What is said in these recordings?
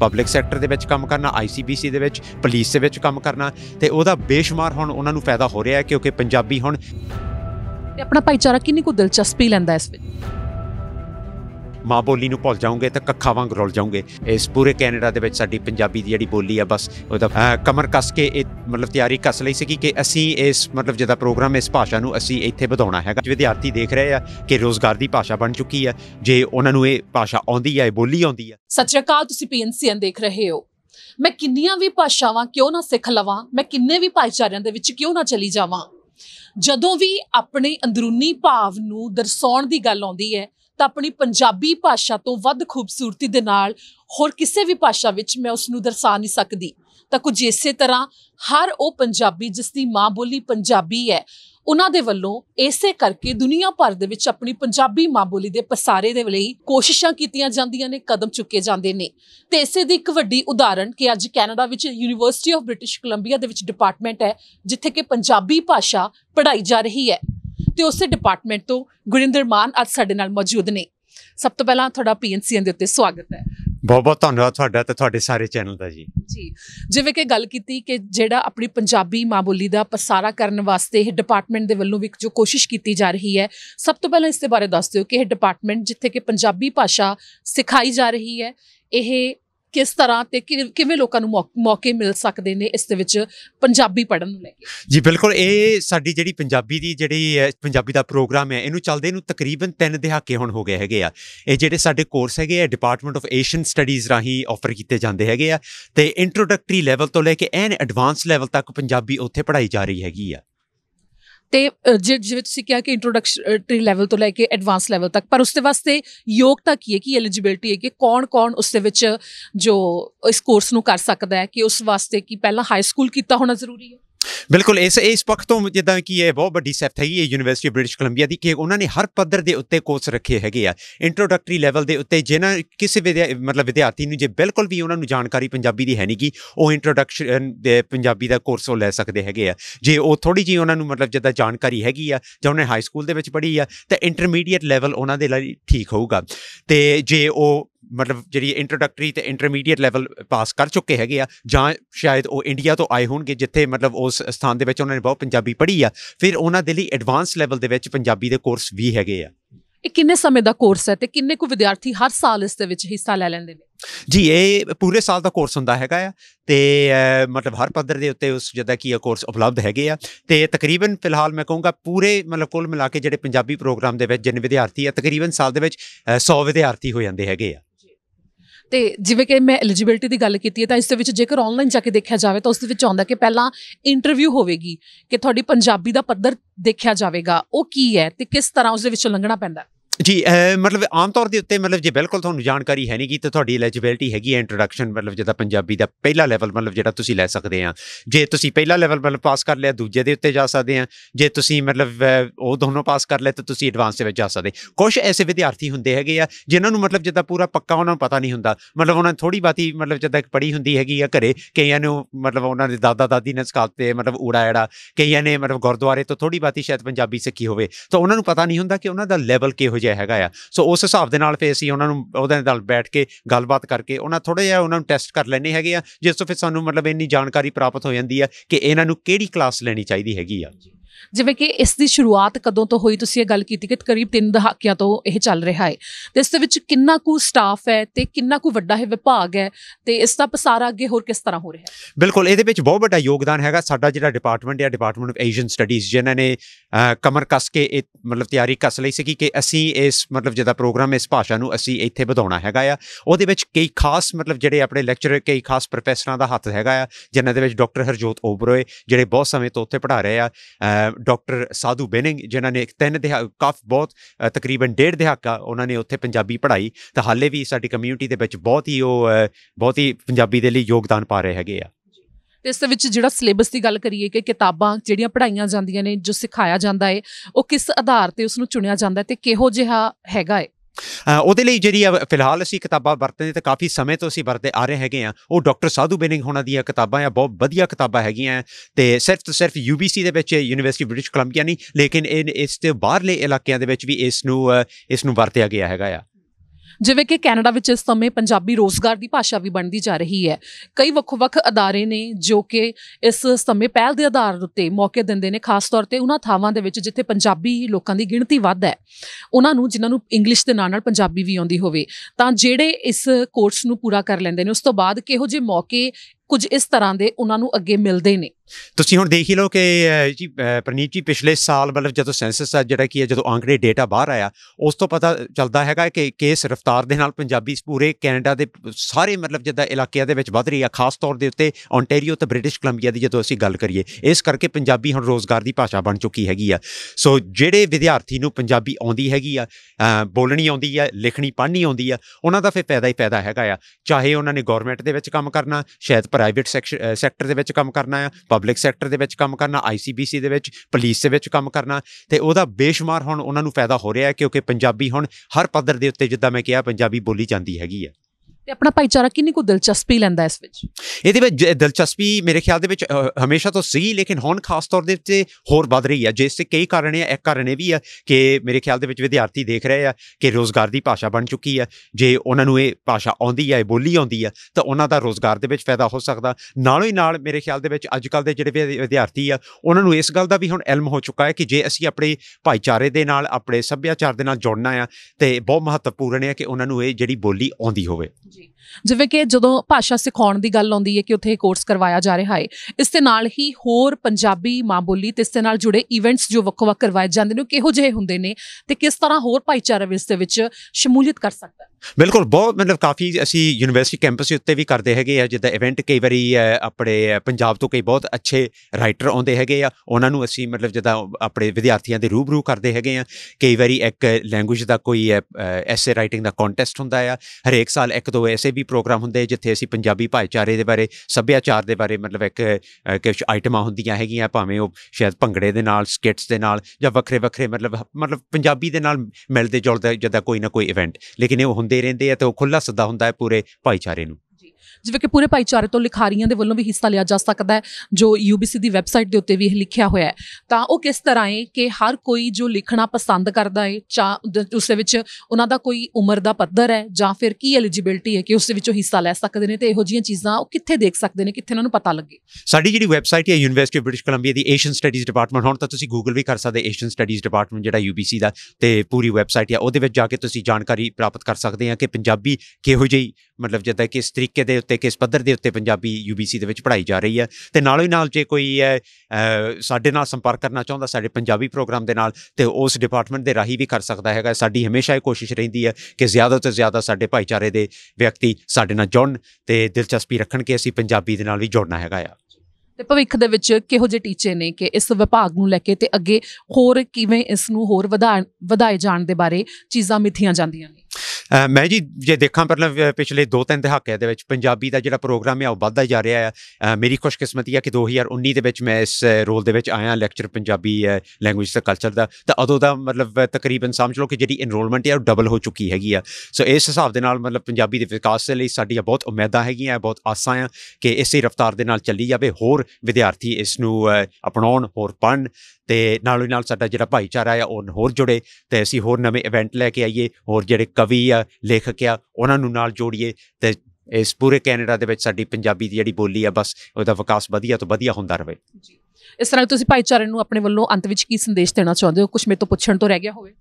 public sector ਦੇ ਵਿੱਚ ਕੰਮ ਕਰਨਾ ਆਈਸੀਬੀਸੀ ਦੇ ਵਿੱਚ ਪੁਲਿਸ ਦੇ ਵਿੱਚ ਕੰਮ ਕਰਨਾ ਤੇ ਉਹਦਾ ਬੇਸ਼ੁਮਾਰ ਹੁਣ ਉਹਨਾਂ ਨੂੰ ਫਾਇਦਾ ਹੋ ਰਿਹਾ ਹੈ ਕਿਉਂਕਿ ਪੰਜਾਬੀ ਹੁਣ ਤੇ ਆਪਣਾ ਭਾਈਚਾਰਾ ਕਿੰਨੀ ਕੋ ਦਿਲਚਸਪੀ ਲੈਂਦਾ ਇਸ ਵਿੱਚ ਮਾਂ ਬੋਲੀ ਨੂੰ ਭੁੱਲ ਜਾਓਗੇ ਤਾਂ ਕੱਖਾਂ ਵਾਂਗ ਰੁੱਲ ਜਾਓਗੇ ਇਸ ਪੂਰੇ ਕੈਨੇਡਾ ਦੇ ਵਿੱਚ ਸਾਡੀ ਪੰਜਾਬੀ ਦੀ ਜਿਹੜੀ ਬੋਲੀ ਆ ਬਸ ਉਹਦਾ ਕਮਰ ਕੱਸ ਕੇ ਇਹ ਮਤਲਬ ਤਿਆਰੀ ਕੱਸ ਲਈ ਸੀ ਕਿ ਅਸੀਂ ਇਸ ਮਤਲਬ ਜਿਹਦਾ ਪ੍ਰੋਗਰਾਮ ਇਸ ਭਾਸ਼ਾ ਨੂੰ ਅਸੀਂ ਇੱਥੇ ਵਧਾਉਣਾ ਹੈਗਾ ਵਿਦਿਆਰਥੀ ਦੇਖ ਰਹੇ ਆ ਕਿ ਰੋਜ਼ਗਾਰ ਦੀ ਭਾਸ਼ਾ ਬਣ ਚੁੱਕੀ ਆ ਜੇ ਉਹਨਾਂ ਨੂੰ ਇਹ ਭਾਸ਼ਾ ਆਉਂਦੀ ਆ ਇਹ ਬੋਲੀ ਆਉਂਦੀ ਆ ਸ਼੍ਰੀ ਅਕਾਲ ਤੁਸੀਂ ਪੀਐਨਸੀਐਨ ਦੇਖ ਰਹੇ ਹੋ ਮੈਂ ਕਿੰਨੀਆਂ ਵੀ ਭਾਸ਼ਾਵਾਂ ਕਿਉਂ ਨਾ ਸਿੱਖ ਲਵਾਂ ਮੈਂ ਕਿੰਨੇ ਵੀ ਭਾਈਚਾਰਿਆਂ ਦੇ ਵਿੱਚ ਕਿਉਂ ਨਾ ਚਲੀ ਜਾਵਾਂ ਜਦੋਂ ਵੀ ਆਪਣੇ ਅੰਦਰੂਨੀ ਭਾਵ ਨੂੰ ਦਰਸਾਉਣ ਦੀ ਗੱਲ ਆਉਂਦੀ ਹੈ ਤਾਂ ਆਪਣੀ ਪੰਜਾਬੀ ਭਾਸ਼ਾ ਤੋਂ ਵੱਧ ਖੂਬਸੂਰਤੀ ਦੇ ਨਾਲ ਹੋਰ ਕਿਸੇ ਵੀ ਭਾਸ਼ਾ ਵਿੱਚ ਮੈਂ ਉਸ ਨੂੰ ਦਰਸਾ ਨਹੀਂ ਸਕਦੀ ਤਾਂ ਕੁਝ ਇਸੇ ਤਰ੍ਹਾਂ ਹਰ ਉਹ ਪੰਜਾਬੀ ਜਿਸ ਦੀ ਮਾਂ ਬੋਲੀ ਪੰਜਾਬੀ ਹੈ ਉਹਨਾਂ ਦੇ ਵੱਲੋਂ ਇਸੇ ਕਰਕੇ ਦੁਨੀਆ ਭਰ ਦੇ ਵਿੱਚ ਆਪਣੀ ਪੰਜਾਬੀ ਮਾਂ ਬੋਲੀ ਦੇ ਪਸਾਰੇ ਦੇ ਲਈ ਕੋਸ਼ਿਸ਼ਾਂ ਕੀਤੀਆਂ ਜਾਂਦੀਆਂ ਨੇ ਕਦਮ ਚੁੱਕੇ ਜਾਂਦੇ ਨੇ ਤੇ ਇਸੇ ਦੀ ਇੱਕ ਵੱਡੀ ਉਦਾਹਰਣ ਕਿ ਅੱਜ ਕੈਨੇਡਾ ਵਿੱਚ ਯੂਨੀਵਰਸਿਟੀ ਆਫ ਬ੍ਰਿਟਿਸ਼ ਕੋਲੰਬੀਆ ਦੇ ਵਿੱਚ ਡਿਪਾਰਟਮੈਂਟ ਹੈ ਜਿੱਥੇ ਕਿ ਪੰਜਾਬੀ ਭਾਸ਼ਾ ਪੜ੍ਹਾਈ ਜਾ ਰਹੀ ਹੈ ਤੇ ਉਸੇ ਡਿਪਾਰਟਮੈਂਟ ਤੋਂ ਗੁਰਿੰਦਰ ਮਾਨ ਅੱਜ ਸਾਡੇ ਨਾਲ ਮੌਜੂਦ ਨੇ ਸਭ ਤੋਂ ਪਹਿਲਾਂ ਤੁਹਾਡਾ ਪੀਐਨਸੀਐਨ ਦੇ ਉੱਤੇ ਸਵਾਗਤ ਹੈ ਬਹੁਤ ਬਹੁਤ ਧੰਨਵਾਦ ਤੁਹਾਡਾ ਤੇ ਤੁਹਾਡੇ ਸਾਰੇ ਚੈਨਲ ਦਾ ਜੀ ਜੀ ਜਿਵੇਂ ਕਿ ਗੱਲ ਕੀਤੀ ਕਿ ਜਿਹੜਾ ਆਪਣੀ ਪੰਜਾਬੀ ਮਾਂ ਬੋਲੀ ਦਾ ਪਸਾਰਾ ਕਰਨ ਵਾਸਤੇ ਇਹ ਡਿਪਾਰਟਮੈਂਟ ਦੇ ਵੱਲੋਂ ਵੀ ਜੋ ਕੋਸ਼ਿਸ਼ ਕੀਤੀ ਜਾ ਰਹੀ ਹੈ ਸਭ ਤੋਂ ਪਹਿਲਾਂ ਇਸ ਦੇ ਬਾਰੇ ਦੱਸ ਦਿਓ ਕਿ ਇਹ ਡਿਪਾਰਟਮੈਂਟ ਜਿੱਥੇ ਕਿ ਪੰਜਾਬੀ ਭਾਸ਼ਾ ਸਿਖਾਈ ਜਾ ਰਹੀ ਹੈ ਇਹ ਕਿਸ ਤਰ੍ਹਾਂ ਤੇ ਕਿਵੇਂ ਲੋਕਾਂ ਨੂੰ ਮੌਕੇ ਮਿਲ ਸਕਦੇ ਨੇ ਇਸ ਦੇ ਵਿੱਚ ਪੰਜਾਬੀ ਪੜਨ ਨੂੰ ਲੈ ਕੇ ਜੀ ਬਿਲਕੁਲ ਇਹ ਸਾਡੀ ਜਿਹੜੀ ਪੰਜਾਬੀ ਦੀ ਜਿਹੜੀ ਪੰਜਾਬੀ ਦਾ ਪ੍ਰੋਗਰਾਮ ਹੈ ਇਹਨੂੰ ਚੱਲਦੇ ਨੂੰ ਤਕਰੀਬਨ 3 ਦਹਾਕੇ ਹੁਣ ਹੋ ਗਏ ਹੈਗੇ ਆ ਇਹ ਜਿਹੜੇ ਸਾਡੇ ਕੋਰਸ ਹੈਗੇ ਆ ਡਿਪਾਰਟਮੈਂਟ ਆਫ ਏਸ਼ੀਅਨ ਸਟੱਡੀਜ਼ ਰਾਹੀਂ ਆਫਰ ਕੀਤੇ ਜਾਂਦੇ ਹੈਗੇ ਆ ਤੇ ਇੰਟਰੋਡਕਟਰੀ ਲੈਵਲ ਤੋਂ ਲੈ ਕੇ ਐਨ ਐਡਵਾਂਸ ਲੈਵਲ ਤੱਕ ਪੰਜਾਬੀ ਉੱਥੇ ਪੜ੍ਹਾਈ ਜਾ ਰਹੀ ਹੈਗੀ ਆ ਤੇ ਜਿਵੇਂ ਤੁਸੀਂ ਕਿਹਾ ਕਿ ਇੰਟਰੋਡਕਟਰੀ ਲੈਵਲ ਤੋਂ ਲੈ ਕੇ ਐਡਵਾਂਸ ਲੈਵਲ ਤੱਕ ਪਰ ਉਸ ਦੇ ਵਾਸਤੇ ਯੋਗਤਾ ਕੀ ਹੈ ਕਿ ਐਲੀਜੀਬਿਲਟੀ ਹੈ ਕਿ ਕੌਣ ਕੌਣ ਉਸ ਦੇ ਵਿੱਚ ਜੋ ਇਸ ਕੋਰਸ ਨੂੰ ਕਰ ਸਕਦਾ ਹੈ ਕਿ ਉਸ ਵਾਸਤੇ ਕਿ ਪਹਿਲਾਂ ਹਾਈ ਸਕੂਲ ਕੀਤਾ ਹੋਣਾ ਜ਼ਰੂਰੀ ਹੈ ਬਿਲਕੁਲ ਇਸ ਇਸ ਪੱਖ ਤੋਂ ਜਿੱਦਾਂ ਕਿ ਇਹ ਬਹੁਤ ਵੱਡੀ ਸਿਫਤ ਹੈਗੀ ਹੈ ਯੂਨੀਵਰਸਿਟੀ ਬ੍ਰਿਟਿਸ਼ ਕੋਲੰਬੀਆ ਦੀ ਕਿ ਉਹਨਾਂ ਨੇ ਹਰ ਪੱਧਰ ਦੇ ਉੱਤੇ ਕੋਰਸ ਰੱਖੇ ਹੈਗੇ ਆ ਇੰਟਰੋਡਕਟਰੀ ਲੈਵਲ ਦੇ ਉੱਤੇ ਜਿਹਨਾਂ ਕਿਸੇ ਮਤਲਬ ਵਿਦਿਆਰਥੀ ਨੂੰ ਜੇ ਬਿਲਕੁਲ ਵੀ ਉਹਨਾਂ ਨੂੰ ਜਾਣਕਾਰੀ ਪੰਜਾਬੀ ਦੀ ਹੈ ਨਹੀਂ ਕਿ ਉਹ ਇੰਟਰੋਡਕਸ਼ਨ ਦੇ ਪੰਜਾਬੀ ਦਾ ਕੋਰਸ ਉਹ ਲੈ ਸਕਦੇ ਹੈਗੇ ਆ ਜੇ ਉਹ ਥੋੜੀ ਜੀ ਉਹਨਾਂ ਨੂੰ ਮਤਲਬ ਜਿੱਦਾਂ ਜਾਣਕਾਰੀ ਹੈਗੀ ਆ ਜਾਂ ਉਹਨੇ ਹਾਈ ਸਕੂਲ ਦੇ ਵਿੱਚ ਪੜ੍ਹੀ ਆ ਤਾਂ ਇੰਟਰਮੀਡੀਏਟ ਲੈਵਲ ਉਹਨਾਂ ਦੇ ਲਈ ਠੀਕ ਹੋਊਗਾ ਤੇ ਜੇ ਉਹ ਮਤਲਬ ਜਿਹੜੀ ਇੰਟਰੋਡਕਟਰੀ ਤੇ ਇੰਟਰਮੀਡੀਏਟ ਲੈਵਲ ਪਾਸ ਕਰ ਚੁੱਕੇ ਹੈਗੇ ਆ ਜਾਂ ਸ਼ਾਇਦ ਉਹ ਇੰਡੀਆ ਤੋਂ ਆਏ ਹੋਣਗੇ ਜਿੱਥੇ ਮਤਲਬ ਉਸ ਸਥਾਨ ਦੇ ਵਿੱਚ ਉਹਨਾਂ ਨੇ ਬਹੁਤ ਪੰਜਾਬੀ ਪੜ੍ਹੀ ਆ ਫਿਰ ਉਹਨਾਂ ਦੇ ਲਈ ਐਡਵਾਂਸ ਲੈਵਲ ਦੇ ਵਿੱਚ ਪੰਜਾਬੀ ਦੇ ਕੋਰਸ ਵੀ ਹੈਗੇ ਆ ਇਹ ਕਿੰਨੇ ਸਮੇਂ ਦਾ ਕੋਰਸ ਹੈ ਤੇ ਕਿੰਨੇ ਕੁ ਵਿਦਿਆਰਥੀ ਹਰ ਸਾਲ ਇਸ ਦੇ ਵਿੱਚ ਹਿੱਸਾ ਲੈ ਲੈਂਦੇ ਨੇ ਜੀ ਇਹ ਪੂਰੇ ਸਾਲ ਦਾ ਕੋਰਸ ਹੁੰਦਾ ਹੈਗਾ ਆ ਤੇ ਮਤਲਬ ਹਰ ਪੱਧਰ ਦੇ ਉੱਤੇ ਉਸ ਜਿੱਦਾਂ ਕੀ ਇਹ ਕੋਰਸ ਉਪਲਬਧ ਹੈਗੇ ਆ ਤੇ ਤਕਰੀਬਨ ਫਿਲਹਾਲ ਮੈਂ ਕਹੂੰਗਾ ਪੂਰੇ ਮਤਲਬ ਕੁੱਲ ਮਿਲਾ ਕੇ ਜਿਹੜੇ ਪੰਜਾਬੀ ਪ੍ਰੋਗਰਾਮ ਦੇ ਵਿੱਚ ਜਿੰਨੇ ਵਿਦਿਆਰਥੀ ਆ ਤਕਰੀਬਨ ਸਾਲ ਦੇ ਵਿੱਚ 100 ਵਿਦਿਆਰਥੀ ਹੋ ਜਾਂਦੇ ਹੈਗੇ ਆ ਤੇ ਜਿਵੇਂ ਕਿ ਮੈਂ ਐਲੀਜੀਬਿਲਟੀ ਦੀ ਗੱਲ ਕੀਤੀ ਹੈ ਤਾਂ ਇਸ ਦੇ ਵਿੱਚ ਜੇਕਰ ਆਨਲਾਈਨ ਜਾ ਕੇ ਦੇਖਿਆ ਜਾਵੇ ਤਾਂ ਉਸ ਦੇ ਵਿੱਚ ਆਉਂਦਾ ਕਿ ਪਹਿਲਾਂ ਇੰਟਰਵਿਊ ਹੋਵੇਗੀ ਕਿ ਤੁਹਾਡੀ ਪੰਜਾਬੀ ਦਾ ਪੱਧਰ ਦੇਖਿਆ ਜਾਵੇਗਾ ਉਹ ਕੀ ਹੈ ਤੇ ਕਿਸ ਤਰ੍ਹਾਂ ਉਸ ਦੇ ਵਿੱਚ ਲੰਘਣਾ ਪੈਂਦਾ ਜੀ ਮਤਲਬ ਆਮ ਤੌਰ ਦੇ ਉੱਤੇ ਮਤਲਬ ਜੇ ਬਿਲਕੁਲ ਤੁਹਾਨੂੰ ਜਾਣਕਾਰੀ ਹੈ ਨਹੀਂ ਕਿ ਤੇ ਤੁਹਾਡੀ ਐਲੀਜੀਬਿਲਟੀ ਹੈਗੀ ਹੈ ਇੰਟਰੋਡਕਸ਼ਨ ਮਤਲਬ ਜਿਹੜਾ ਪੰਜਾਬੀ ਦਾ ਪਹਿਲਾ ਲੈਵਲ ਮਤਲਬ ਜਿਹੜਾ ਤੁਸੀਂ ਲੈ ਸਕਦੇ ਆ ਜੇ ਤੁਸੀਂ ਪਹਿਲਾ ਲੈਵਲ ਮਤਲਬ ਪਾਸ ਕਰ ਲਿਆ ਦੂਜੇ ਦੇ ਉੱਤੇ ਜਾ ਸਕਦੇ ਆ ਜੇ ਤੁਸੀਂ ਮਤਲਬ ਉਹ ਦੋਨੋਂ ਪਾਸ ਕਰ ਲਏ ਤਾਂ ਤੁਸੀਂ ਐਡਵਾਂਸ ਦੇ ਵਿੱਚ ਜਾ ਸਕਦੇ ਕੁਝ ਐਸੇ ਵਿਦਿਆਰਥੀ ਹੁੰਦੇ ਹੈਗੇ ਆ ਜਿਨ੍ਹਾਂ ਨੂੰ ਮਤਲਬ ਜਿੱਦਾਂ ਪੂਰਾ ਪੱਕਾ ਉਹਨਾਂ ਨੂੰ ਪਤਾ ਨਹੀਂ ਹੁੰਦਾ ਮਤਲਬ ਉਹਨਾਂ ਨੇ ਥੋੜੀ ਬਾਤੀ ਮਤਲਬ ਜਿੱਦਾਂ ਪੜੀ ਹੁੰਦੀ ਹੈਗੀ ਆ ਘਰੇ ਕਈਆਂ ਨੂੰ ਮਤਲਬ ਉਹਨਾਂ ਦੇ ਦਾਦਾ ਦਾਦੀ ਨੇ ਸਿਖਾਤੇ ਮਤਲਬ ਊੜਾ ਐੜਾ ਕਈਆਂ ਨੇ ਮਤਲਬ ਗੁਰਦੁਆਰੇ ਤੋਂ ਥੋੜੀ ਬਾਤੀ ਸ਼ਾਇਦ ਪੰਜਾਬੀ ਸਿੱਖੀ ਹੋਵੇ ਤਾਂ ਉਹਨਾਂ ਨੂੰ ਪਤਾ ਨਹੀਂ ਹੁੰਦਾ ਕਿ ਉਹਨਾਂ ਦਾ ਲੈਵਲ ਕਿਹੋ ਜਿਹਾ ਹੈਗਾ ਆ ਸੋ ਉਸ ਹਿਸਾਬ ਦੇ ਨਾਲ ਫਿਰ ਅਸੀਂ ਉਹਨਾਂ ਨੂੰ ਉਹਦੇ ਨਾਲ ਬੈਠ ਕੇ ਗੱਲਬਾਤ ਕਰਕੇ ਉਹਨਾਂ ਥੋੜੇ ਜਿਹਾ ਉਹਨਾਂ ਨੂੰ ਟੈਸਟ ਕਰ ਲੈਣੇ ਹੈਗੇ ਆ ਜਿਸ ਤੋਂ ਫਿਰ ਸਾਨੂੰ ਮਤਲਬ ਇੰਨੀ ਜਾਣਕਾਰੀ ਪ੍ਰਾਪਤ ਹੋ ਜਾਂਦੀ ਆ ਕਿ ਇਹਨਾਂ ਨੂੰ ਕਿਹੜੀ ਕਲਾਸ ਲੈਣੀ ਚਾਹੀਦੀ ਹੈਗੀ ਆ ਜਿਵੇਂ ਕਿ ਇਸ ਦੀ ਸ਼ੁਰੂਆਤ ਕਦੋਂ ਤੋਂ ਹੋਈ ਤੁਸੀਂ ਇਹ ਗੱਲ ਕੀਤੀ ਕਿ ਤਕਰੀਬ 3 ਦਹਾਕਿਆਂ ਤੋਂ ਇਹ ਚੱਲ ਰਿਹਾ ਹੈ ਤੇ ਇਸ ਦੇ ਵਿੱਚ ਕਿੰਨਾ ਕੁ ਸਟਾਫ ਹੈ ਤੇ ਕਿੰਨਾ ਕੁ ਵੱਡਾ ਇਹ ਵਿਭਾਗ ਹੈ ਤੇ ਇਸ ਦਾ ਪਸਾਰਾ ਅੱਗੇ ਹੋਰ ਕਿਸ ਤਰ੍ਹਾਂ ਹੋ ਰਿਹਾ ਹੈ ਬਿਲਕੁਲ ਇਹਦੇ ਵਿੱਚ ਬਹੁਤ ਵੱਡਾ ਯੋਗਦਾਨ ਹੈਗਾ ਸਾਡਾ ਜਿਹੜਾ ਡਿਪਾਰਟਮੈਂਟ ਹੈ ਡਿਪਾਰਟਮੈਂਟ ਆਫ ਏਸ਼ੀਅਨ ਸਟੱਡੀਜ਼ ਜਿਨ੍ਹਾਂ ਨੇ ਕਮਰ ਕੱਸ ਕੇ ਇਹ ਮਤਲਬ ਤਿਆਰੀ ਕੱਸ ਲਈ ਸੀ ਕਿ ਅਸੀਂ ਇਸ ਮਤਲਬ ਜਿਹਦਾ ਪ੍ਰੋਗਰਾਮ ਇਸ ਭਾਸ਼ਾ ਨੂੰ ਅਸੀਂ ਇੱਥੇ ਵਧਾਉਣਾ ਹੈਗਾ ਆ ਉਹਦੇ ਵਿੱਚ ਕਈ ਖਾਸ ਮਤਲਬ ਜਿਹੜੇ ਆਪਣੇ ਲੈਕਚਰ ਕਈ ਖਾਸ ਪ੍ਰੋਫੈਸਰਾਂ ਦਾ ਹੱਥ ਹੈਗਾ ਆ ਜਿਨ੍ਹਾਂ ਦੇ ਵਿੱਚ ਡਾਕਟਰ ਹਰਜੋਤ ਓਬਰੋਏ ਜਿਹੜੇ ਬਹੁਤ ਸਮੇਂ ਤੋਂ ਉੱਥੇ ਪੜ੍ਹਾ ਰਹੇ ਆ ਡਾਕਟਰ ਸਾਧੂ ਬੇਨਿੰਗ ਜਿਨ੍ਹਾਂ ਨੇ ਤਿੰਨ ਦਿਹਾ ਕਾਫ ਬਹੁਤ ਤਕਰੀਬਨ ਡੇਢ ਦਹਾਕਾ ਉਹਨਾਂ ਨੇ ਉੱਥੇ ਪੰਜਾਬੀ ਪੜ੍ਹਾਈ ਤਾਂ ਹਾਲੇ ਵੀ ਸਾਡੀ ਕਮਿਊਨਿਟੀ ਦੇ ਵਿੱਚ ਬਹੁਤ ਹੀ ਉਹ ਬਹੁਤ ਹੀ ਪੰਜਾਬੀ ਦੇ ਲਈ ਯੋਗਦਾਨ ਪਾ ਰਹੇ ਹੈਗੇ ਆ ਤੇ ਇਸ ਦੇ ਵਿੱਚ ਜਿਹੜਾ ਸਿਲੇਬਸ ਦੀ ਗੱਲ ਕਰੀਏ ਕਿ ਕਿਤਾਬਾਂ ਜਿਹੜੀਆਂ ਪੜਾਈਆਂ ਜਾਂਦੀਆਂ ਨੇ ਜੋ ਸਿਖਾਇਆ ਜਾਂਦਾ ਹੈ ਉਹ ਕਿਸ ਆਧਾਰ ਤੇ ਉਸ ਨੂੰ ਚੁਣਿਆ ਜਾਂਦਾ ਹੈ ਤੇ ਕਿਹੋ ਜਿਹਾ ਹੈਗਾ ਹੈ ਉਹਦੇ ਲਈ ਜਿਹੜੀ ਆ ਫਿਲਹਾਲ ਅਸੀਂ ਕਿਤਾਬਾਂ ਵਰਤਦੇ ਤੇ ਕਾਫੀ ਸਮੇਂ ਤੋਂ ਅਸੀਂ ਵਰਤੇ ਆ ਰਹੇ ਹੈਗੇ ਆ ਉਹ ਡਾਕਟਰ ਸਾਧੂ ਬੇਨਿੰਗ ਹੋਣਾ ਦੀਆਂ ਕਿਤਾਬਾਂ ਆ ਬਹੁਤ ਵਧੀਆ ਕਿਤਾਬਾਂ ਹੈਗੀਆਂ ਤੇ ਸਿਰਫ ਤੇ ਸਿਰਫ ਯੂਬੀਸੀ ਦੇ ਵਿੱਚ ਯੂਨੀਵਰਸਿਟੀ ਬ੍ਰਿਟਿਸ਼ ਕੋਲੰਬੀਆ ਨਹੀਂ ਲੇਕਿਨ ਇਸ ਤੇ ਬਾਹਰਲੇ ਇਲਾਕਿਆਂ ਦੇ ਵਿੱਚ ਵੀ ਇਸ ਨੂੰ ਇਸ ਨੂੰ ਵਰਤਿਆ ਗਿਆ ਹੈਗਾ ਆ ਜਿਵੇਂ ਕਿ ਕੈਨੇਡਾ ਵਿੱਚ ਇਸ ਸਮੇਂ ਪੰਜਾਬੀ ਰੋਜ਼ਗਾਰ ਦੀ ਭਾਸ਼ਾ ਵੀ ਬਣਦੀ ਜਾ ਰਹੀ ਹੈ ਕਈ ਵੱਖ-ਵੱਖ ਅਦਾਰੇ ਨੇ ਜੋ ਕਿ ਇਸ ਸਮੇਂ ਪਹਿਲ ਦੇ ਆਧਾਰ ਉੱਤੇ ਮੌਕੇ ਦਿੰਦੇ ਨੇ ਖਾਸ ਤੌਰ ਤੇ ਉਹਨਾਂ ਥਾਵਾਂ ਦੇ ਵਿੱਚ ਜਿੱਥੇ ਪੰਜਾਬੀ ਲੋਕਾਂ ਦੀ ਗਿਣਤੀ ਵੱਧ ਹੈ ਉਹਨਾਂ ਨੂੰ ਜਿਨ੍ਹਾਂ ਨੂੰ ਇੰਗਲਿਸ਼ ਦੇ ਨਾਲ ਨਾਲ ਪੰਜਾਬੀ ਵੀ ਆਉਂਦੀ ਹੋਵੇ ਤਾਂ ਜਿਹੜੇ ਇਸ ਕੋਰਸ ਨੂੰ ਪੂਰਾ ਕਰ ਲੈਂਦੇ ਨੇ ਉਸ ਤੋਂ ਬਾਅਦ ਕਿਹੋ ਜਿਹੇ ਮੌਕੇ ਕੁਝ ਇਸ ਤਰ੍ਹਾਂ ਦੇ ਉਹਨਾਂ ਨੂੰ ਅੱਗੇ ਮਿਲਦੇ ਨੇ ਤੁਸੀਂ ਹੁਣ ਦੇਖ ਹੀ ਲਓ ਕਿ ਜੀ ਪ੍ਰਨੀਤ ਜੀ ਪਿਛਲੇ ਸਾਲ ਮਤਲਬ ਜਦੋਂ ਸੈਂਸਸ ਆ ਜਿਹੜਾ ਕੀ ਹੈ ਜਦੋਂ ਆਂਕੜੇ ਡੇਟਾ ਬਾਹਰ ਆਇਆ ਉਸ ਤੋਂ ਪਤਾ ਚੱਲਦਾ ਹੈਗਾ ਕਿ ਕੇਸ ਰਫਤਾਰ ਦੇ ਨਾਲ ਪੰਜਾਬੀ ਪੂਰੇ ਕੈਨੇਡਾ ਦੇ ਸਾਰੇ ਮਤਲਬ ਜਿੱਦਾਂ ਇਲਾਕਿਆਂ ਦੇ ਵਿੱਚ ਵਧ ਰਹੀ ਆ ਖਾਸ ਤੌਰ ਦੇ ਉੱਤੇ ਓਨਟਾਰੀਓ ਤੇ ਬ੍ਰਿਟਿਸ਼ ਕੋਲੰਬੀਆ ਦੀ ਜਦੋਂ ਅਸੀਂ ਗੱਲ ਕਰੀਏ ਇਸ ਕਰਕੇ ਪੰਜਾਬੀ ਹੁਣ ਰੋਜ਼ਗਾਰ ਦੀ ਭਾਸ਼ਾ ਬਣ ਚੁੱਕੀ ਹੈਗੀ ਆ ਸੋ ਜਿਹੜੇ ਵਿਦਿਆਰਥੀ ਨੂੰ ਪੰਜਾਬੀ ਆਉਂਦੀ ਹੈਗੀ ਆ ਬੋਲਣੀ ਆਉਂਦੀ ਆ ਲਿਖਣੀ ਪੜ੍ਹਨੀ ਆਉਂਦੀ ਆ ਉਹਨਾਂ ਦਾ ਫਿਰ ਫਾਇਦਾ ਹੀ ਫਾਇਦਾ ਹੈਗਾ ਆ ਚਾਹੇ ਉਹਨਾਂ ਨੇ ਗਵਰਨਮੈਂਟ ਦੇ ਵਿੱਚ ਕੰਮ ਕਰਨਾ ਸ਼ਾਇਦ ਪ੍ਰਾਈਵੇਟ ਸੈਕਟਰ ਦੇ ਵਿੱਚ ਕੰਮ ਕਰਨਾ ਆ ਪਬਲਿਕ ਸੈਕਟਰ ਦੇ ਵਿੱਚ ਕੰਮ ਕਰਨਾ ਆਈਸੀਬੀਸੀ ਦੇ ਵਿੱਚ ਪੁਲਿਸ ਦੇ ਵਿੱਚ ਕੰਮ ਕਰਨਾ ਤੇ ਉਹਦਾ ਬੇਸ਼ੁਮਾਰ ਹੁਣ ਉਹਨਾਂ ਨੂੰ ਫਾਇਦਾ ਹੋ ਰਿਹਾ ਹੈ ਕਿਉਂਕਿ ਪੰਜਾਬੀ ਹੁਣ ਹਰ ਪੱਧਰ ਦੇ ਉੱਤੇ ਜਿੱਦਾਂ ਮੈਂ ਕਿਹਾ ਪੰਜਾਬੀ ਬੋਲੀ ਜਾਂਦੀ ਹੈਗੀ ਆ ਤੇ ਆਪਣਾ ਭਾਈਚਾਰਾ ਕਿੰਨੀ ਕੋ ਦਿਲਚਸਪੀ ਲੈਂਦਾ ਇਸ ਵਿੱਚ ਇਹਦੇ ਵਿੱਚ ਦਿਲਚਸਪੀ ਮੇਰੇ ਖਿਆਲ ਦੇ ਵਿੱਚ ਹਮੇਸ਼ਾ ਤੋਂ ਸੀ ਲੇਕਿਨ ਹੁਣ ਖਾਸ ਤੌਰ ਦੇ ਉੱਤੇ ਹੋਰ ਵੱਧ ਰਹੀ ਹੈ ਜਿਸ ਤੇ ਕਈ ਕਾਰਨ ਹੈ ਇੱਕ ਕਾਰਨ ਇਹ ਵੀ ਹੈ ਕਿ ਮੇਰੇ ਖਿਆਲ ਦੇ ਵਿੱਚ ਵਿਦਿਆਰਥੀ ਦੇਖ ਰਹੇ ਆ ਕਿ ਰੋਜ਼ਗਾਰ ਦੀ ਭਾਸ਼ਾ ਬਣ ਚੁੱਕੀ ਹੈ ਜੇ ਉਹਨਾਂ ਨੂੰ ਇਹ ਭਾਸ਼ਾ ਆਉਂਦੀ ਹੈ ਇਹ ਬੋਲੀ ਆਉਂਦੀ ਹੈ ਤਾਂ ਉਹਨਾਂ ਦਾ ਰੋਜ਼ਗਾਰ ਦੇ ਵਿੱਚ ਫਾਇਦਾ ਹੋ ਸਕਦਾ ਨਾਲੋ ਹੀ ਨਾਲ ਮੇਰੇ ਖਿਆਲ ਦੇ ਵਿੱਚ ਅੱਜ ਕੱਲ ਦੇ ਜਿਹੜੇ ਵਿਦਿਆਰਥੀ ਆ ਉਹਨਾਂ ਨੂੰ ਇਸ ਗੱਲ ਦਾ ਵੀ ਹੁਣ ਇਲਮ ਹੋ ਚੁੱਕਾ ਹੈ ਕਿ ਜੇ ਅਸੀਂ ਆਪਣੇ ਭਾਈਚਾਰੇ ਦੇ ਨਾਲ ਆਪਣੇ ਸੱਭਿਆਚਾਰ ਦੇ ਨਾਲ ਜੁੜਨਾ ਆ ਤੇ ਬਹੁਤ ਮਹੱਤਵਪੂਰਨ ਹੈ ਕਿ ਉਹਨਾਂ ਨੂੰ ਇਹ ਜਿਹੜੀ ਬੋਲੀ ਆਉਂਦੀ ਹੋਵੇ ਜਿਵੇਂ ਕਿ ਜਦੋਂ ਭਾਸ਼ਾ ਸਿਖਾਉਣ ਦੀ ਗੱਲ ਆਉਂਦੀ ਹੈ ਕਿ ਉੱਥੇ ਕੋਰਸ ਕਰਵਾਇਆ ਜਾ ਰਿਹਾ ਹੈ ਇਸ ਦੇ ਨਾਲ ਹੀ ਹੋਰ ਪੰਜਾਬੀ ਮਾਂ ਬੋਲੀ ਤੇ ਇਸ ਦੇ ਨਾਲ ਜੁੜੇ ਇਵੈਂਟਸ ਜੋ ਵੱਖ-ਵੱਖ ਕਰਵਾਏ ਜਾਂਦੇ ਨੇ ਉਹ ਕਿਹੋ ਜਿਹੇ ਹੁੰਦੇ ਨੇ ਤੇ ਕਿਸ ਤਰ੍ਹਾਂ ਹੋਰ ਭਾਈਚਾਰੇ ਵਿੱਚ ਦੇ ਵਿੱਚ ਸ਼ਮੂਲੀਅਤ ਕਰ ਸਕਦਾ ਬਿਲਕੁਲ ਬਹੁਤ ਮਤਲਬ ਕਾਫੀ ਅਸੀਂ ਯੂਨੀਵਰਸਿਟੀ ਕੈਂਪਸ ਦੇ ਉੱਤੇ ਵੀ ਕਰਦੇ ਹੈਗੇ ਆ ਜਿੱਦਾਂ ਇਵੈਂਟ ਕਈ ਵਾਰੀ ਆਪਣੇ ਪੰਜਾਬ ਤੋਂ ਕਈ ਬਹੁਤ ਅੱਛੇ ਰਾਈਟਰ ਆਉਂਦੇ ਹੈਗੇ ਆ ਉਹਨਾਂ ਨੂੰ ਅਸੀਂ ਮਤਲਬ ਜਿੱਦਾਂ ਆਪਣੇ ਵਿਦਿਆਰਥੀਆਂ ਦੇ ਰੂਬਰੂ ਕਰਦੇ ਹੈਗੇ ਆ ਕਈ ਵਾਰੀ ਇੱਕ ਲੈਂਗੁਏਜ ਦਾ ਕੋਈ ਐਸੇ ਰਾਈਟਿੰਗ ਦਾ ਕੰਟੈਸਟ ਹੁੰਦਾ ਆ ਹਰੇਕ ਸਾਲ ਇੱਕ ਦੋ ਐਸੇ ਵੀ ਪ੍ਰੋਗਰਾਮ ਹੁੰਦੇ ਜਿੱਥੇ ਅਸੀਂ ਪੰਜਾਬੀ ਭਾਈਚਾਰੇ ਦੇ ਬਾਰੇ ਸੱਭਿਆਚਾਰ ਦੇ ਬਾਰੇ ਮਤਲਬ ਇੱਕ ਕੁਝ ਆਈਟਮਾਂ ਹੁੰਦੀਆਂ ਹੈਗੀਆਂ ਭਾਵੇਂ ਉਹ ਸ਼ਾਇਦ ਭੰਗੜੇ ਦੇ ਨਾਲ ਸਕਿਟਸ ਦੇ ਨਾਲ ਜਾਂ ਵੱਖਰੇ ਵੱਖਰੇ ਮਤਲਬ ਮਤਲਬ ਪੰਜਾਬੀ ਦੇ ਨਾਲ ਮਿਲਦੇ ਜੁਲਦੇ ਜਿੱਦਾਂ ਕੋਈ ਨਾ ਕੋਈ ਇਵੈਂਟ ਲੇਕਿਨ ਇਹ ਹੁੰਦੇ ਦਿੰਦੇ ਰਹਿੰਦੇ ਆ ਤੇ ਉਹ ਖੁੱਲਾ ਸੱਦਾ ਹੁੰਦਾ ਹੈ ਪੂਰੇ ਭਾਈਚਾਰੇ ਨੂੰ ਜਿਵੇਂ ਕਿ ਪੂਰੇ ਭਾਈਚਾਰੇ ਤੋਂ ਲਿਖਾਰੀਆਂ ਦੇ ਵੱਲੋਂ ਵੀ ਹਿੱਸਾ ਲਿਆ ਜਾ ਸਕਦਾ ਹੈ ਜੋ ਯੂਬੀਸੀ ਦੀ ਵੈਬਸਾਈਟ ਦੇ ਉੱਤੇ ਵੀ ਲਿਖਿਆ ਹੋਇਆ ਹੈ ਤਾਂ ਉਹ ਕਿਸ ਤਰ੍ਹਾਂ ਹੈ ਕਿ ਹਰ ਕੋਈ ਜੋ ਲਿਖਣਾ ਪਸੰਦ ਕਰਦਾ ਹੈ ਜਾਂ ਉਸ ਦੇ ਵਿੱਚ ਉਹਨਾਂ ਦਾ ਕੋਈ ਉਮਰ ਦਾ ਪੱਧਰ ਹੈ ਜਾਂ ਫਿਰ ਕੀ ਐਲੀਜੀਬਿਲਟੀ ਹੈ ਕਿ ਉਸ ਦੇ ਵਿੱਚੋਂ ਹਿੱਸਾ ਲੈ ਸਕਦੇ ਨੇ ਤੇ ਇਹੋ ਜੀਆਂ ਚੀਜ਼ਾਂ ਉਹ ਕਿੱਥੇ ਦੇਖ ਸਕਦੇ ਨੇ ਕਿੱਥੇ ਉਹਨਾਂ ਨੂੰ ਪਤਾ ਲੱਗੇ ਸਾਡੀ ਜਿਹੜੀ ਵੈਬਸਾਈਟ ਹੈ ਯੂਨੀਵਰਸਿਟੀ ਆਫ ਬ੍ਰਿਟਿਸ਼ ਕੋਲੰਬੀਆ ਦੀ ਏਸ਼ੀਅਨ ਸਟੱਡੀਜ਼ ਡਿਪਾਰਟਮੈਂਟ ਹੁਣ ਤਾਂ ਤੁਸੀਂ ਗੂਗਲ ਵੀ ਕਰ ਸਕਦੇ ਏਸ਼ੀਅਨ ਸਟੱਡੀਜ਼ ਡਿਪਾਰਟਮੈਂਟ ਜਿਹੜਾ ਯੂਬੀਸੀ ਦਾ ਤੇ ਪੂਰੀ ਵੈਬਸਾਈਟ ਹੈ ਉਹਦੇ ਵਿੱਚ ਜਾ ਕੇ ਤੁਸੀਂ ਜਾਣਕਾਰੀ ਪ੍ਰਾਪਤ ਕਰ ਸਕਦੇ ਆ ਕਿ ਪੰਜਾਬੀ ਕਿਹੋ ਜਿਹੀ ਮਤਲਬ ਜਿੱਦਾਂ ਕਿ ਇਸ ਤਰੀਕੇ ਦੇ ਉੱਤੇ ਕਿਸ ਪੱਧਰ ਦੇ ਉੱਤੇ ਪੰਜਾਬੀ ਯੂਬੀਸੀ ਦੇ ਵਿੱਚ ਪੜ੍ਹਾਈ ਜਾ ਰਹੀ ਹੈ ਤੇ ਨਾਲ ਹੀ ਨਾਲ ਜੇ ਕੋਈ ਸਾਡੇ ਨਾਲ ਸੰਪਰਕ ਕਰਨਾ ਚਾਹੁੰਦਾ ਸਾਡੇ ਪੰਜਾਬੀ ਪ੍ਰੋਗਰਾਮ ਦੇ ਨਾਲ ਤੇ ਉਸ ਡਿਪਾਰਟਮੈਂਟ ਦੇ ਰਾਹੀਂ ਵੀ ਕਰ ਸਕਦਾ ਹੈਗਾ ਸਾਡੀ ਹਮੇਸ਼ਾ ਇਹ ਕੋਸ਼ਿਸ਼ ਰਹਿੰਦੀ ਹੈ ਕਿ ਜ਼ਿਆਦਾ ਤੋਂ ਜ਼ਿਆਦਾ ਸਾਡੇ ਭਾਈਚਾਰੇ ਦੇ ਵਿਅਕਤੀ ਸਾਡੇ ਨਾਲ ਜੁੜਨ ਤੇ ਦਿਲਚਸਪੀ ਰੱਖਣ ਕਿ ਅਸੀਂ ਪੰਜਾਬੀ ਦੇ ਨਾਲ ਵੀ ਜੁੜਨਾ ਹੈਗਾ ਆ ਤੇ ਭਵਿੱਖ ਦੇ ਵਿੱਚ ਕਿਹੋ ਜਿਹੇ ਟੀਚੇ ਨੇ ਕਿ ਇਸ ਵਿਭਾਗ ਨੂੰ ਲੈ ਕੇ ਤੇ ਅੱਗੇ ਹੋਰ ਕਿਵੇਂ ਇਸ ਨੂੰ ਹੋਰ ਵਧਾਣ ਵਧਾਏ ਜਾਣ ਦੇ ਬਾਰੇ ਚੀਜ਼ਾਂ ਮਿੱਥੀਆਂ ਜਾਂਦੀਆਂ ਮੈਂ ਜੀ ਜੇ ਦੇਖਾਂ ਪਹਿਲਾਂ ਪਿਛਲੇ 2-3 ਦਹਾਕਿਆਂ ਦੇ ਵਿੱਚ ਪੰਜਾਬੀ ਦਾ ਜਿਹੜਾ ਪ੍ਰੋਗਰਾਮ ਹੈ ਉਹ ਵੱਧਦਾ ਜਾ ਰਿਹਾ ਹੈ ਮੇਰੀ ਖੁਸ਼ਕਿਸਮਤੀ ਹੈ ਕਿ 2019 ਦੇ ਵਿੱਚ ਮੈਂ ਇਸ ਰੋਲ ਦੇ ਵਿੱਚ ਆਇਆ ਲੈਕਚਰ ਪੰਜਾਬੀ ਲੈਂਗੁਏਜ ਤੇ ਕਲਚਰ ਦਾ ਤਾਂ ਉਦੋਂ ਦਾ ਮਤਲਬ ਤਕਰੀਬਨ ਸਮਝ ਲਓ ਕਿ ਜਿਹੜੀ ਇਨਰੋਲਮੈਂਟ ਹੈ ਉਹ ਡਬਲ ਹੋ ਚੁੱਕੀ ਹੈਗੀ ਆ ਸੋ ਇਸ ਹਿਸਾਬ ਦੇ ਨਾਲ ਮਤਲਬ ਪੰਜਾਬੀ ਦੇ ਵਿਕਾਸ ਦੇ ਲਈ ਸਾਡੀਆਂ ਬਹੁਤ ਉਮੀਦਾਂ ਹੈਗੀਆਂ ਬਹੁਤ ਆਸਾਂ ਆ ਕਿ ਇਸੇ ਰਫ਼ਤਾਰ ਦੇ ਨਾਲ ਚੱਲੀ ਜਾਵੇ ਹੋਰ ਵਿਦਿਆਰਥੀ ਇਸ ਨੂੰ ਅਪਣਾਉਣ ਹੋਰ ਪੜਨ ਤੇ ਨਾਲ ਨਾਲ ਸਾਡਾ ਜਿਹੜਾ ਭਾਈਚਾਰਾ ਆ ਉਹ ਹੋਰ ਜੁੜੇ ਤੇ ਅਸੀਂ ਹੋਰ ਨਵੇਂ ਇਵੈਂਟ ਲੈ ਕੇ ਆਈਏ ਹੋਰ ਜਿਹੜੇ ਕਵੀ ਆ ਲੇਖਕ ਆ ਉਹਨਾਂ ਨੂੰ ਨਾਲ ਜੋੜੀਏ ਤੇ ਇਸ ਪੂਰੇ ਕੈਨੇਡਾ ਦੇ ਵਿੱਚ ਸਾਡੀ ਪੰਜਾਬੀ ਦੀ ਜਿਹੜੀ ਬੋਲੀ ਆ ਬਸ ਉਹਦਾ ਵਿਕਾਸ ਵਧੀਆ ਤੋਂ ਵਧੀਆ ਹੁੰਦਾ ਰਹੇ ਜੀ ਇਸ ਤਰ੍ਹਾਂ ਤੁਸੀਂ ਭਾਈਚਾਰੇ ਨੂੰ ਆਪਣੇ ਵੱਲੋਂ ਅੰਤ ਵਿੱਚ ਕੀ ਸੰਦੇਸ਼ ਦੇਣਾ ਚਾਹੁੰਦੇ ਹੋ ਕੁਝ ਮੇਰੇ ਤੋਂ ਪੁੱਛਣ ਤੋਂ ਰਹਿ ਗਿਆ ਹੋਵੇ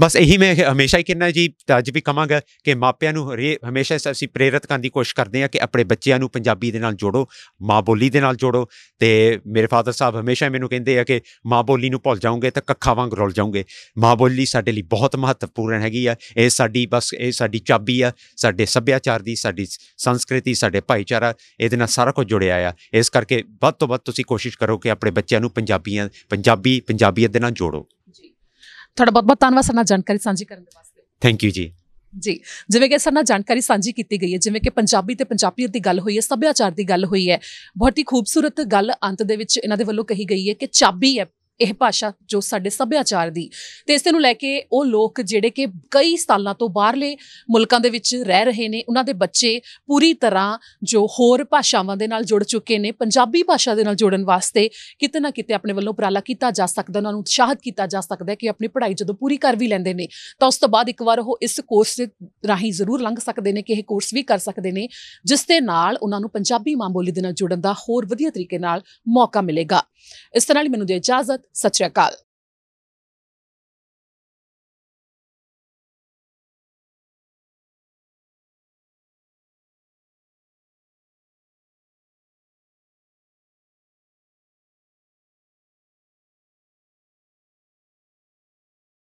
ਬਸ ਇਹੀ ਮੈਂ ਹਮੇਸ਼ਾ ਹੀ ਕਹਿੰਦਾ ਜੀ ਅੱਜ ਵੀ ਕਹਾਂਗਾ ਕਿ ਮਾਪਿਆਂ ਨੂੰ ਹਰੇ ਹਮੇਸ਼ਾ ਅਸੀਂ ਪ੍ਰੇਰਿਤ ਕਰਨ ਦੀ ਕੋਸ਼ਿਸ਼ ਕਰਦੇ ਹਾਂ ਕਿ ਆਪਣੇ ਬੱਚਿਆਂ ਨੂੰ ਪੰਜਾਬੀ ਦੇ ਨਾਲ ਜੋੜੋ ਮਾਂ ਬੋਲੀ ਦੇ ਨਾਲ ਜੋੜੋ ਤੇ ਮੇਰੇ ਫਾਦਰ ਸਾਹਿਬ ਹਮੇਸ਼ਾ ਮੈਨੂੰ ਕਹਿੰਦੇ ਆ ਕਿ ਮਾਂ ਬੋਲੀ ਨੂੰ ਭੁੱਲ ਜਾਓਗੇ ਤਾਂ ਕੱਖਾਂ ਵਾਂਗ ਰੁੱਲ ਜਾਓਗੇ ਮਾਂ ਬੋਲੀ ਸਾਡੇ ਲਈ ਬਹੁਤ ਮਹੱਤਵਪੂਰਨ ਹੈਗੀ ਆ ਇਹ ਸਾਡੀ ਬਸ ਇਹ ਸਾਡੀ ਚਾਬੀ ਆ ਸਾਡੇ ਸੱਭਿਆਚਾਰ ਦੀ ਸਾਡੀ ਸੰਸਕ੍ਰਿਤੀ ਸਾਡੇ ਭਾਈਚਾਰਾ ਇਹਦੇ ਨਾਲ ਸਾਰਾ ਕੁਝ ਜੁੜਿਆ ਆ ਇਸ ਕਰਕੇ ਵੱਧ ਤੋਂ ਵੱਧ ਤੁਸੀਂ ਕੋਸ਼ਿਸ਼ ਕਰੋ ਕਿ ਆਪਣੇ ਬੱਚਿਆਂ ਨੂੰ ਪੰਜਾਬੀਆਂ ਪੰਜਾਬੀ ਪੰਜਾਬੀਅਤ ਦੇ ਨਾਲ ਜੋੜੋ ਜੀ ਤੁਹਾਡਾ ਬਹੁਤ ਬਹੁਤ ਧੰਨਵਾਦ ਸਰ ਨਾਲ ਜਾਣਕਾਰੀ ਸਾਂਝੀ ਕਰਨ ਦੇ ਵਾਸਤੇ ਥੈਂਕ ਯੂ ਜੀ ਜੀ ਜਿਵੇਂ ਕਿ ਸਰ ਨਾਲ ਜਾਣਕਾਰੀ ਸਾਂਝੀ ਕੀਤੀ ਗਈ ਹੈ ਜਿਵੇਂ ਕਿ ਪੰਜਾਬੀ ਤੇ ਪੰਜਾਬੀਅਤ ਦੀ ਗੱਲ ਹੋਈ ਹੈ ਸਭਿਆਚਾਰ ਦੀ ਗੱਲ ਹੋਈ ਹੈ ਬਹੁਤ ਹੀ ਖੂਬਸੂਰਤ ਗੱਲ ਅੰਤ ਦੇ ਵਿੱਚ ਇਹਨਾਂ ਦੇ ਵੱਲੋਂ ਕਹੀ ਗਈ ਹੈ ਕਿ ਚਾਬੀ ਹੈ ਇਹ ਭਾਸ਼ਾ ਜੋ ਸਾਡੇ ਸੱਭਿਆਚਾਰ ਦੀ ਤੇ ਇਸ ਨੂੰ ਲੈ ਕੇ ਉਹ ਲੋਕ ਜਿਹੜੇ ਕਿ ਕਈ ਸਾਲਾਂ ਤੋਂ ਬਾਹਰਲੇ ਮੁਲਕਾਂ ਦੇ ਵਿੱਚ ਰਹਿ ਰਹੇ ਨੇ ਉਹਨਾਂ ਦੇ ਬੱਚੇ ਪੂਰੀ ਤਰ੍ਹਾਂ ਜੋ ਹੋਰ ਭਾਸ਼ਾਵਾਂ ਦੇ ਨਾਲ ਜੁੜ ਚੁੱਕੇ ਨੇ ਪੰਜਾਬੀ ਭਾਸ਼ਾ ਦੇ ਨਾਲ ਜੋੜਨ ਵਾਸਤੇ ਕਿਤੇ ਨਾ ਕਿਤੇ ਆਪਣੇ ਵੱਲੋਂ ਉਪਰਾਲਾ ਕੀਤਾ ਜਾ ਸਕਦਾ ਉਹਨਾਂ ਨੂੰ ਉਤਸ਼ਾਹਿਤ ਕੀਤਾ ਜਾ ਸਕਦਾ ਕਿ ਆਪਣੀ ਪੜ੍ਹਾਈ ਜਦੋਂ ਪੂਰੀ ਕਰ ਵੀ ਲੈਂਦੇ ਨੇ ਤਾਂ ਉਸ ਤੋਂ ਬਾਅਦ ਇੱਕ ਵਾਰ ਉਹ ਇਸ ਕੋਰਸ ਦੇ ਰਾਹੀਂ ਜ਼ਰੂਰ ਲੰਘ ਸਕਦੇ ਨੇ ਕਿ ਇਹ ਕੋਰਸ ਵੀ ਕਰ ਸਕਦੇ ਨੇ ਜਿਸ ਦੇ ਨਾਲ ਉਹਨਾਂ ਨੂੰ ਪੰਜਾਬੀ ਮਾਂ ਬੋਲੀ ਦੇ ਨਾਲ ਜੁੜਨ ਦਾ ਹੋਰ ਵਧੀਆ ਤਰੀਕੇ ਨਾਲ ਮੌਕਾ ਮਿਲੇਗਾ ਇਸ ਤਰ੍ਹਾਂ ਹੀ ਮੈਨੂੰ ਦੇ ਇਜਾਜ਼ਤ ਸਤਿ ਸ਼੍ਰੀ ਅਕਾਲ